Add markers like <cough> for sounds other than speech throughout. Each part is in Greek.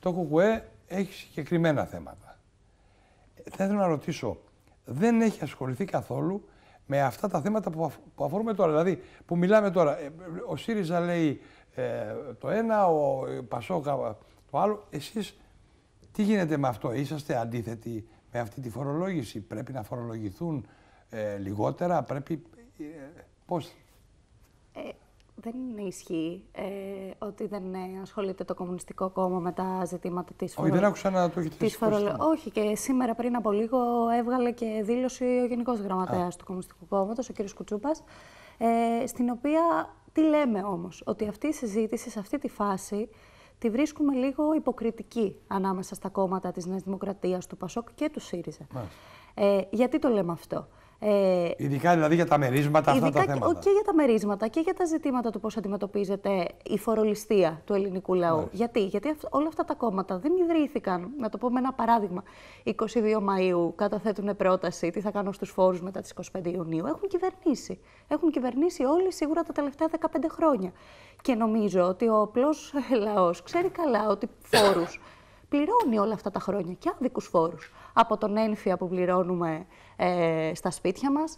Το ΚΚΕ έχει συγκεκριμένα θέματα. Ε, θα ήθελα να ρωτήσω, δεν έχει ασχοληθεί καθόλου με αυτά τα θέματα που, που αφορούμε τώρα. Δηλαδή, που μιλάμε τώρα. Ε, ο ΣΥΡΙΖΑ λέει ε, το ένα, ο Πασόκα το άλλο. Εσείς τι γίνεται με αυτό, είσαστε αντίθετοι με αυτή τη φορολόγηση, πρέπει να φορολογηθούν λιγότερα, πρέπει... Ε, πώς δεν είναι ισχύει ε, ότι δεν ε, ασχολείται το Κομμουνιστικό Κόμμα με τα ζητήματα της φορολογία. Όχι, δεν άκουσα να το έχετε της φορολο... Όχι, και σήμερα πριν από λίγο έβγαλε και δήλωση ο Γενικός Γραμματέας του Κομμουνιστικού Κόμματος, ο κ. Κουτσούπας, ε, στην οποία τι λέμε όμως, ότι αυτή η συζήτηση σε αυτή τη φάση τη βρίσκουμε λίγο υποκριτική ανάμεσα στα κόμματα της Νέας Δημοκρατίας, του ΠΑΣΟΚ και του ΣΥΡΙΖΑ. Ε, γιατί το λέμε αυτό. Ε, ειδικά δηλαδή για τα μερίσματα ειδικά, αυτά τα θέματα. Και για τα μερίσματα και για τα ζητήματα του πώς αντιμετωπίζεται η φορολιστία του ελληνικού λαού. Γιατί, γιατί όλα αυτά τα κόμματα δεν ιδρύθηκαν, να το πω με ένα παράδειγμα, 22 Μαΐου καταθέτουν πρόταση τι θα κάνω στους φόρους μετά τις 25 Ιουνίου. Έχουν κυβερνήσει. Έχουν κυβερνήσει όλοι σίγουρα τα τελευταία 15 χρόνια. Και νομίζω ότι ο απλός ε, λαός ξέρει καλά ότι φόρους πληρώνει όλα αυτά τα χρόνια και άδικους φόρους. Από τον ένφια που πληρώνουμε ε, στα σπίτια μας,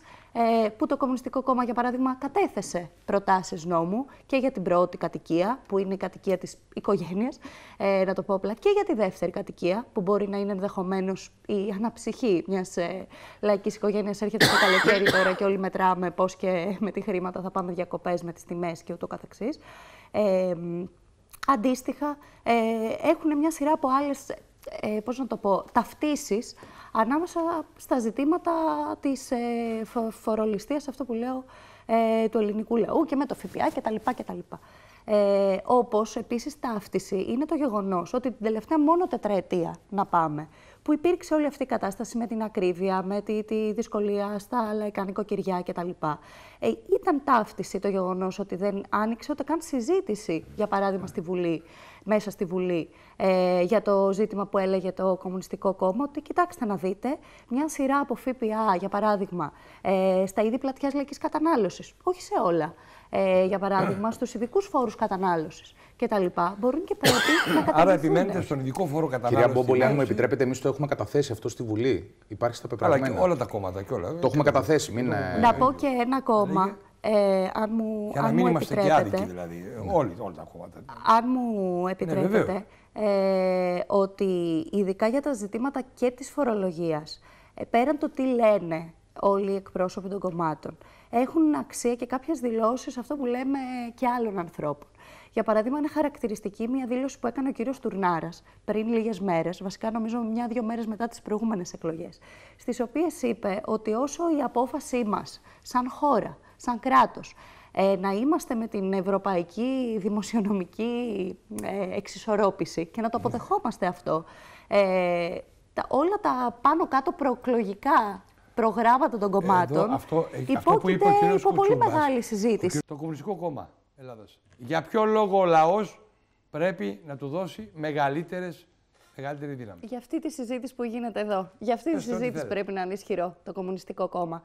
ε, που το Κομμουνιστικό Κόμμα, για παράδειγμα, κατέθεσε προτάσεις νόμου και για την πρώτη κατοικία, που είναι η κατοικία της οικογένειας, ε, να το πω απλά, και για τη δεύτερη κατοικία, που μπορεί να είναι ενδεχομένως η αναψυχή μιας ε, λαϊκής οικογένειας. Έρχεται το καλοκαίρι τώρα και όλοι μετράμε πώς και με τι χρήματα θα πάμε διακοπές, με τις τιμές και ούτω καθεξής. Ε, Αντίστοιχα, ε, έχουν μια σειρά από άλλες, ε, πώς να το πω, ταυτίσεις ανάμεσα στα ζητήματα της ε, αυτό που λέω, ε, του ελληνικού λαού και με το ΦΠΑ κτλ. κτλ. Ε, Όπως επίσης ταύτιση είναι το γεγονός ότι την τελευταία μόνο τετραετία να πάμε που υπήρξε όλη αυτή η κατάσταση με την ακρίβεια, με τη, τη δυσκολία στα λαϊκά νοικοκυριά κτλ. Ε, ήταν ταύτιση το γεγονός ότι δεν άνοιξε ούτε καν συζήτηση, για παράδειγμα, στη Βουλή μέσα στη Βουλή ε, για το ζήτημα που έλεγε το Κομμουνιστικό Κόμμα, ότι κοιτάξτε να δείτε μια σειρά από ΦΠΑ, για παράδειγμα, ε, στα είδη πλατιάς λαϊκής κατανάλωσης, όχι σε όλα. Ε, για παράδειγμα, στους ειδικούς φόρους κατανάλωσης κτλ. Μπορούν και πρέπει να κατανοηθούν. Άρα επιμένετε στον ειδικό φόρο κατανάλωση. Κυρία Μπόμπολη, αν μου επιτρέπετε, εμείς το έχουμε καταθέσει αυτό στη Βουλή. Υπάρχει στα πεπραγμένα. Αλλά όλα τα κόμματα και όλα. Το έχουμε καταθέσει. Μην... Ναι. Ε, να πω και ένα κόμμα. Ναι, ε, αν μου, Για να μην είμαστε και άδικοι δηλαδή, ναι. όλοι, όλα τα κόμματα. Αν μου επιτρέπετε, ναι, ε, ότι ειδικά για τα ζητήματα και της φορολογίας, ε, πέραν το τι λένε όλοι οι εκπρόσωποι των κομμάτων, έχουν αξία και κάποιες δηλώσεις, αυτό που λέμε και άλλων ανθρώπων. Για παράδειγμα, είναι χαρακτηριστική μια δήλωση που έκανε ο κύριος Τουρνάρας πριν λίγες μέρες, βασικά νομίζω μια-δύο μέρες μετά τις προηγούμενες εκλογές, στις οποίες είπε ότι όσο η απόφασή μας σαν χώρα σαν κράτος. Ε, να είμαστε με την ευρωπαϊκή δημοσιονομική ε, εξισορρόπηση και να το αποδεχόμαστε αυτό. Ε, τα, όλα τα πάνω κάτω προεκλογικά προγράμματα των κομμάτων Εδώ, αυτό, ε, αυτό που υπό πολύ μεγάλη συζήτηση. Το Κομμουνιστικό Κόμμα Ελλάδας. Για ποιο λόγο ο λαός πρέπει να του δώσει μεγαλύτερες Μεγαλύτερη δύναμη. Για αυτή τη συζήτηση που γίνεται εδώ. Για αυτή τη συζήτηση πρέπει να είναι ισχυρό το Κομμουνιστικό Κόμμα.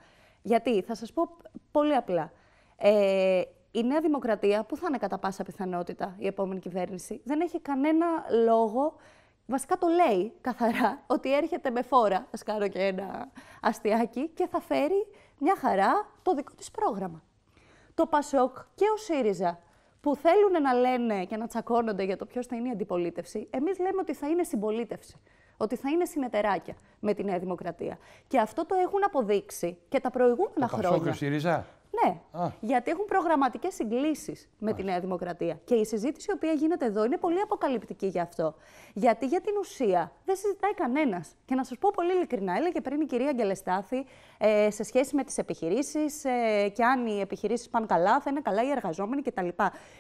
Γιατί, θα σας πω πολύ απλά. Ε, η Νέα Δημοκρατία, που θα είναι κατά πάσα πιθανότητα η επόμενη κυβέρνηση, δεν έχει κανένα λόγο. Βασικά το λέει καθαρά <laughs> ότι έρχεται με φόρα, θα κάνω και ένα αστιάκι, και θα φέρει μια χαρά το δικό της πρόγραμμα. Το ΠΑΣΟΚ και ο ΣΥΡΙΖΑ που θέλουν να λένε και να τσακώνονται για το ποιος θα είναι η αντιπολίτευση, εμείς λέμε ότι θα είναι συμπολίτευση ότι θα είναι συνεταιράκια με τη Νέα Δημοκρατία. Και αυτό το έχουν αποδείξει και τα προηγούμενα το χρόνια. ΣΥΡΙΖΑ. Ναι, γιατί έχουν προγραμματικές συγκλήσεις με τη Νέα Δημοκρατία. Και η συζήτηση η οποία γίνεται εδώ είναι πολύ αποκαλυπτική γι' αυτό. Γιατί για την ουσία δεν συζητάει κανένας. Και να σας πω πολύ ειλικρινά, έλεγε πριν η κυρία Αγγελεστάθη ε, σε σχέση με τις επιχειρήσεις ε, και αν οι επιχειρήσεις πάνε καλά, θα είναι καλά οι εργαζόμενοι κτλ.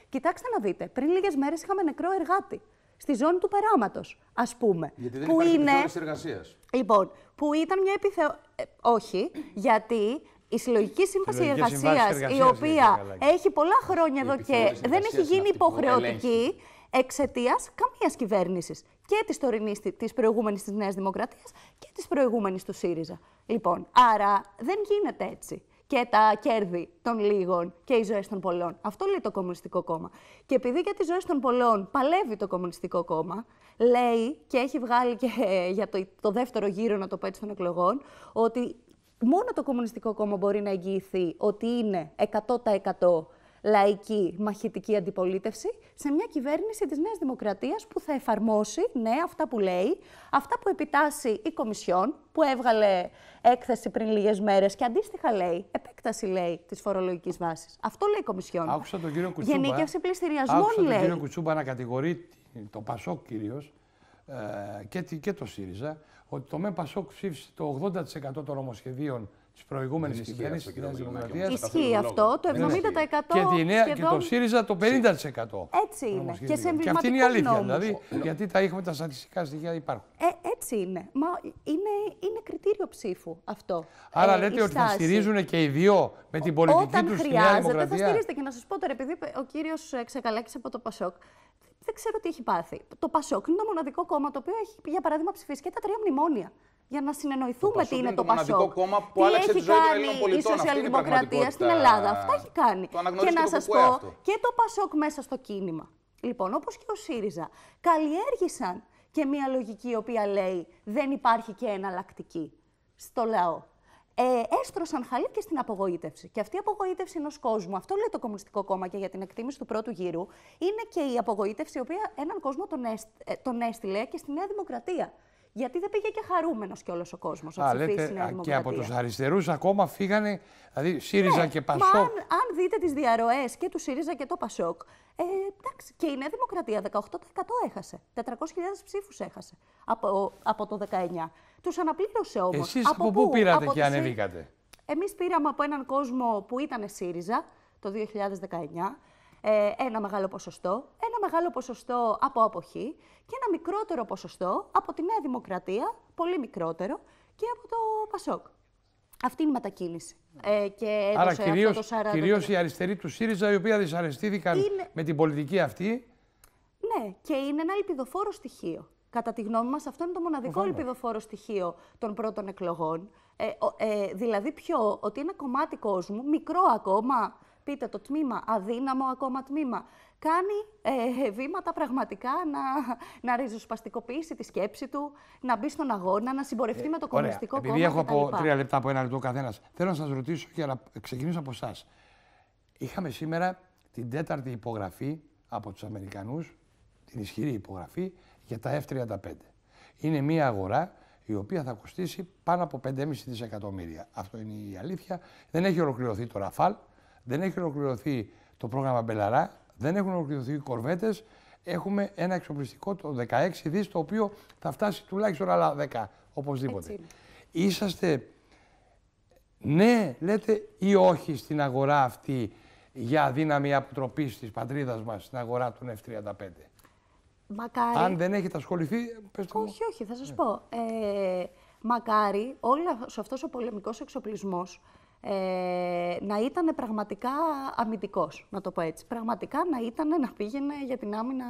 Κοιτάξτε να δείτε, πριν λίγες μέρες είχαμε νεκρό εργάτη στη ζώνη του περάματο, ας πούμε. Γιατί δεν που είναι. Εργασίας. Λοιπόν, που ήταν μια επιθεω... Ε, όχι, γιατί η συλλογική σύμβαση εργασία, η οποία έχει πολλά χρόνια εδώ και δεν έχει γίνει υποχρεωτική εξαιτίας καμίας κυβέρνησης. Και της τωρινής, της προηγούμενης της Νέας Δημοκρατίας και της προηγούμενης του ΣΥΡΙΖΑ. Λοιπόν, άρα δεν γίνεται έτσι και τα κέρδη των λίγων και οι ζωές των πολλών. Αυτό λέει το Κομμουνιστικό Κόμμα. Και επειδή για τις ζωές των πολλών παλεύει το Κομμουνιστικό Κόμμα, λέει και έχει βγάλει και ε, για το, το δεύτερο γύρο, να το πω έτσι, των εκλογών, ότι μόνο το Κομμουνιστικό Κόμμα μπορεί να εγγυηθεί ότι είναι 100% λαϊκή μαχητική αντιπολίτευση σε μια κυβέρνηση της Νέας Δημοκρατίας που θα εφαρμόσει, ναι, αυτά που λέει, αυτά που επιτάσσει η Κομισιόν, που έβγαλε έκθεση πριν λίγες μέρες και αντίστοιχα λέει, επέκταση λέει, της φορολογικής βάσης. Αυτό λέει η Κομισιόν. Άκουσα τον κύριο Κουτσούμπα. Γενίκευση πληστηριασμών άκουσα λέει. τον κύριο Κουτσούμπα να κατηγορεί το Πασόκ κυρίως, ε, και, και το ΣΥΡΙΖΑ, ότι το ΜΕΠΑΣΟΚ ψήφισε το 80% των νομοσχεδίων της προηγούμενης κυβέρνηση τη Νέα Δημοκρατίας. Ισχύει αυτό. Το 70% και, και το ΣΥΡΙΖΑ το 50%. Έτσι είναι. Και, σε και αυτή είναι η αλήθεια. Δηλαδή, γιατί τα έχουμε τα στατιστικά στοιχεία υπάρχουν. Ε, έτσι είναι. Μα είναι, είναι κριτήριο ψήφου αυτό. Άρα ε, λέτε ότι θα στηρίζουν και οι δύο με την πολιτική του Όταν χρειάζεται, θα στηρίζετε. Και να σας πω τώρα, επειδή ο κύριος ε, Ξεκαλάκης από το Πασόκ δεν ξέρω τι έχει πάθει. Το Πασόκ είναι το μοναδικό κόμμα το οποίο έχει, για παράδειγμα, ψηφίσει και τα τρία μνημόνια για να συνεννοηθούμε τι είναι το, το Πασόκ. κόμμα που τι έχει κάνει η σοσιαλδημοκρατία στην Ελλάδα. Αυτά έχει κάνει. και να σα πω και το Πασόκ μέσα στο κίνημα. Λοιπόν, όπως και ο ΣΥΡΙΖΑ, καλλιέργησαν και μία λογική η οποία λέει δεν υπάρχει και εναλλακτική στο λαό. Ε, έστρωσαν χαλί και στην απογοήτευση. Και αυτή η απογοήτευση ενός κόσμου, αυτό λέει το Κομμουνιστικό Κόμμα και για την εκτίμηση του πρώτου γύρου, είναι και η απογοήτευση η οποία έναν κόσμο τον, ε, τον έστειλε και στη Νέα Δημοκρατία. Γιατί δεν πήγε και χαρούμενος όλο ο κόσμος να ψηφίσει Νέα Δημοκρατία. Και από τους αριστερούς ακόμα φύγανε, δηλαδή ΣΥΡΙΖΑ ναι, και ΠΑΣΟΚ. αν, δείτε τις διαρροές και του ΣΥΡΙΖΑ και το ΠΑΣΟΚ. Ε, εντάξει, και η Νέα Δημοκρατία 18% έχασε. 400.000 ψήφους έχασε από, από το 19. Τους αναπλήρωσε όμως. Εσείς από, πού πήρατε από και ανεβήκατε. Εμείς πήραμε από έναν κόσμο που ήταν ΣΥΡΙΖΑ το 2019. Ε, ένα μεγάλο ποσοστό, ένα μεγάλο ποσοστό από αποχή και ένα μικρότερο ποσοστό από τη Νέα Δημοκρατία, πολύ μικρότερο, και από το ΠΑΣΟΚ. Αυτή είναι η μετακίνηση. Ε, και Άρα κυρίως, αυτό το κυρίως η αριστερή του ΣΥΡΙΖΑ, η οποία δυσαρεστήθηκαν είναι... με την πολιτική αυτή. Ναι, και είναι ένα ελπιδοφόρο στοιχείο. Κατά τη γνώμη μας, αυτό είναι το μοναδικό ελπιδοφόρο στοιχείο των πρώτων εκλογών. Ε, ε, δηλαδή, πιο ότι ένα κομμάτι κόσμου, μικρό ακόμα, πείτε το τμήμα, αδύναμο ακόμα τμήμα. Κάνει ε, βήματα πραγματικά να, να ριζοσπαστικοποιήσει τη σκέψη του, να μπει στον αγώνα, να συμπορευτεί ε, με το κομμουνιστικό κόμμα. Επειδή έχω από τρία λεπτά από ένα λεπτό καθένας, θέλω να σας ρωτήσω και να ξεκινήσω από εσάς. Είχαμε σήμερα την τέταρτη υπογραφή από τους Αμερικανούς, την ισχυρή υπογραφή για τα F-35. Είναι μια αγορά η οποία θα κοστίσει πάνω από 5,5 δισεκατομμύρια. Αυτό είναι η αλήθεια. Δεν έχει ολοκληρωθεί το Ραφάλ, δεν έχει ολοκληρωθεί το πρόγραμμα Μπελαρά, δεν έχουν ολοκληρωθεί οι κορβέτες. Έχουμε ένα εξοπλιστικό το 16 δις, το οποίο θα φτάσει τουλάχιστον άλλα 10 οπωσδήποτε. Έτσι. Είσαστε ναι, λέτε, ή όχι στην αγορά αυτή για δύναμη αποτροπής της πατρίδας μας στην αγορά των F35. Μακάρι. Αν δεν έχετε ασχοληθεί, πες το. Όχι, όχι, θα σας ναι. πω. Ε, μακάρι όλος αυτός ο πολεμικός εξοπλισμός ε, να ήταν πραγματικά αμυντικός, να το πω έτσι. Πραγματικά να ήταν να πήγαινε για την άμυνα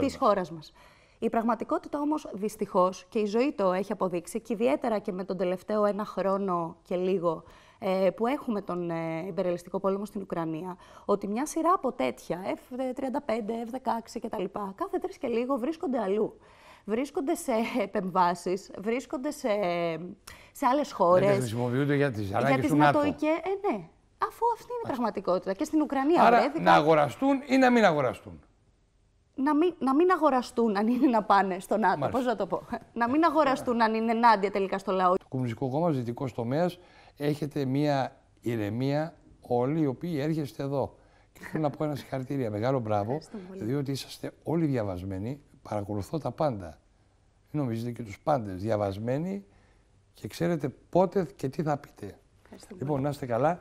της χώρας, μα. μας. Η πραγματικότητα όμως δυστυχώς, και η ζωή το έχει αποδείξει, και ιδιαίτερα και με τον τελευταίο ένα χρόνο και λίγο, ε, που έχουμε τον ε, υπερελιστικό πόλεμο στην Ουκρανία, ότι μια σειρά από τέτοια, F-35, F-16 κτλ, κάθε τρεις και λίγο βρίσκονται αλλού βρίσκονται σε επεμβάσεις, βρίσκονται σε, σε άλλες χώρε. Δεν χρησιμοποιούνται για τις ανάγκε του ΝΑΤΟ. Για ε, ναι. Αφού αυτή είναι η πραγματικότητα. Και στην Ουκρανία Άρα, να αγοραστούν ή να μην αγοραστούν. Να μην, να μην αγοραστούν αν είναι να πάνε στο ΝΑΤΟ. Πώς να το πω. να μην αγοραστούν αν είναι ενάντια τελικά στο λαό. Το Κομμουνιστικό Κόμμα, δυτικός τομέας, έχετε μία ηρεμία όλοι οι οποίοι έρχεστε εδώ. Και θέλω να πω ένα συγχαρητήρια. Μεγάλο μπράβο, διότι είσαστε όλοι διαβασμένοι. Παρακολουθώ τα πάντα. Μην νομίζετε και τους πάντες, Διαβασμένοι και ξέρετε πότε και τι θα πείτε. Λοιπόν, να είστε καλά.